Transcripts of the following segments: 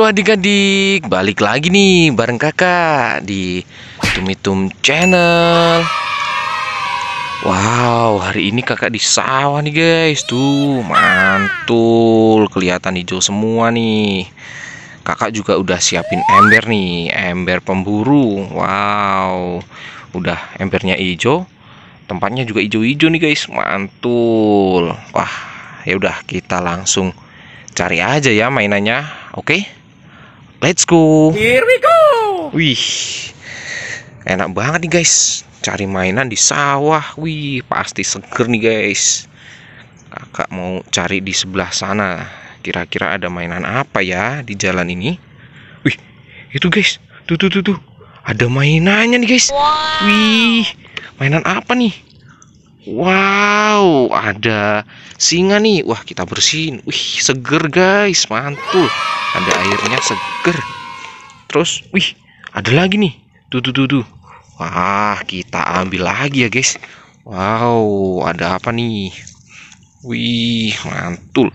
Halo adik-adik, balik lagi nih bareng kakak di Tumitum Channel Wow, hari ini kakak di sawah nih guys Tuh, mantul, kelihatan hijau semua nih Kakak juga udah siapin ember nih, ember pemburu Wow, udah embernya hijau Tempatnya juga hijau-hijau nih guys, mantul Wah, ya udah kita langsung cari aja ya mainannya Oke okay? Let's go. Here we go. Wih. Enak banget nih guys. Cari mainan di sawah. Wih, pasti seger nih guys. Kakak mau cari di sebelah sana. Kira-kira ada mainan apa ya di jalan ini? Wih, itu guys. Tuh tuh tuh tuh. Ada mainannya nih guys. Wow. Wih, mainan apa nih? Wow, ada singa nih. Wah, kita bersihin. Wih, seger guys, mantul. Ada airnya seger. Terus, wih, ada lagi nih. Tuh, tuh, tuh, tuh. Wah, kita ambil lagi ya guys. Wow, ada apa nih? Wih, mantul.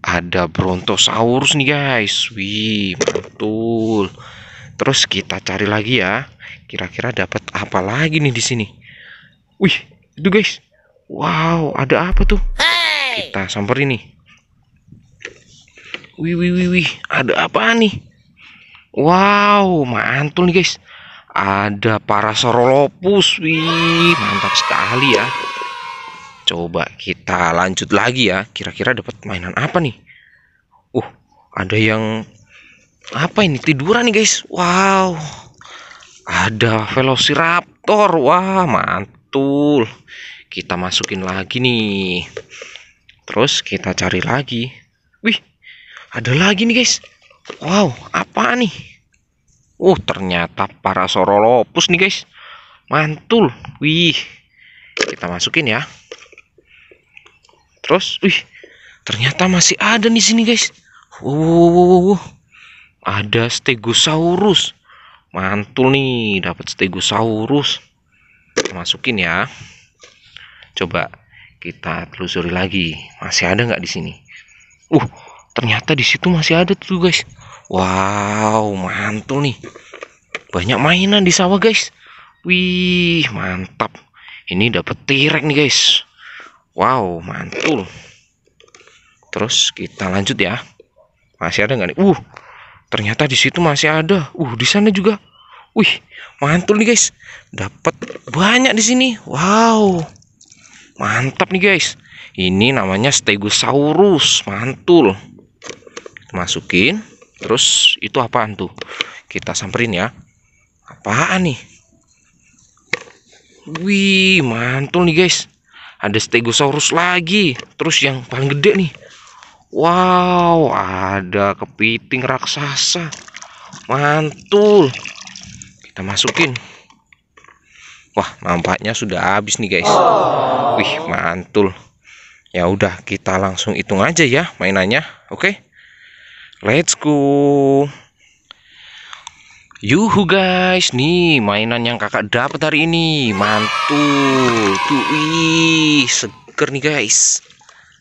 Ada brontosaurus nih guys. Wih, mantul. Terus kita cari lagi ya. Kira-kira dapat apa lagi nih di sini? Wih, itu guys wow ada apa tuh hey! kita samperin nih wih wih wih wih ada apa nih wow mantul nih guys ada parasaurolophus wih mantap sekali ya coba kita lanjut lagi ya kira-kira dapat mainan apa nih uh ada yang apa ini tiduran nih guys wow ada velociraptor wah mantap betul kita masukin lagi nih terus kita cari lagi wih ada lagi nih guys wow apa nih Oh ternyata para sorolopus nih guys mantul wih kita masukin ya terus wih ternyata masih ada di sini guys wow, wow, wow, wow. ada stegosaurus mantul nih dapat stegosaurus masukin ya coba kita telusuri lagi masih ada nggak di sini uh ternyata di situ masih ada tuh guys wow mantul nih banyak mainan di sawah guys wih mantap ini dapat tirek nih guys wow mantul terus kita lanjut ya masih ada nggak nih uh ternyata di situ masih ada uh di sana juga Wih, mantul nih guys. Dapat banyak di sini. Wow. Mantap nih guys. Ini namanya Stegosaurus. Mantul. Masukin. Terus itu apaan tuh? Kita samperin ya. Apaan nih? Wih, mantul nih guys. Ada Stegosaurus lagi. Terus yang paling gede nih. Wow, ada kepiting raksasa. Mantul kita masukin wah nampaknya sudah habis nih guys wih mantul ya udah kita langsung hitung aja ya mainannya oke okay? let's go Yuhu guys, nih mainan yang kakak dapat hari ini mantul. Tuh, wih, seger nih guys.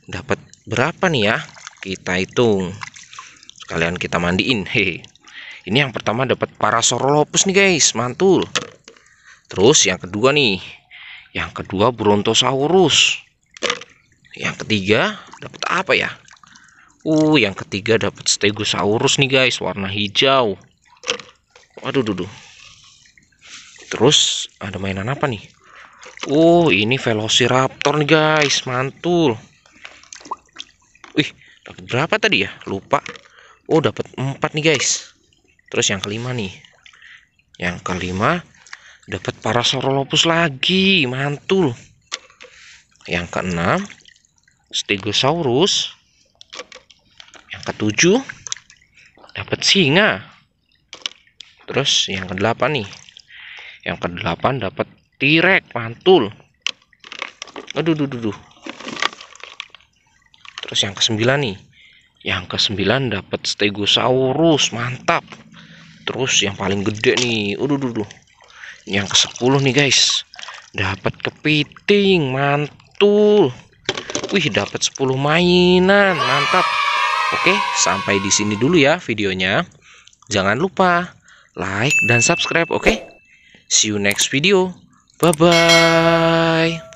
Dapat berapa nih ya? Kita hitung. Kalian kita mandiin, hehe ini yang pertama dapat parasaurolophus nih guys mantul terus yang kedua nih yang kedua brontosaurus yang ketiga dapat apa ya uh yang ketiga dapat stegosaurus nih guys warna hijau waduh duduh terus ada mainan apa nih uh ini velociraptor nih guys mantul wih dapat berapa tadi ya lupa oh dapat empat nih guys terus yang kelima nih yang kelima dapat parasaurolophus lagi mantul yang keenam stegosaurus yang ketujuh dapat singa terus yang kedelapan nih yang kedelapan dapat t-rex, mantul aduh duh, duh, duh. terus yang kesembilan nih yang kesembilan dapat stegosaurus mantap terus yang paling gede nih udah dulu yang ke 10 nih guys dapat kepiting mantul wih dapat 10 mainan mantap oke sampai di sini dulu ya videonya jangan lupa like dan subscribe oke see you next video bye bye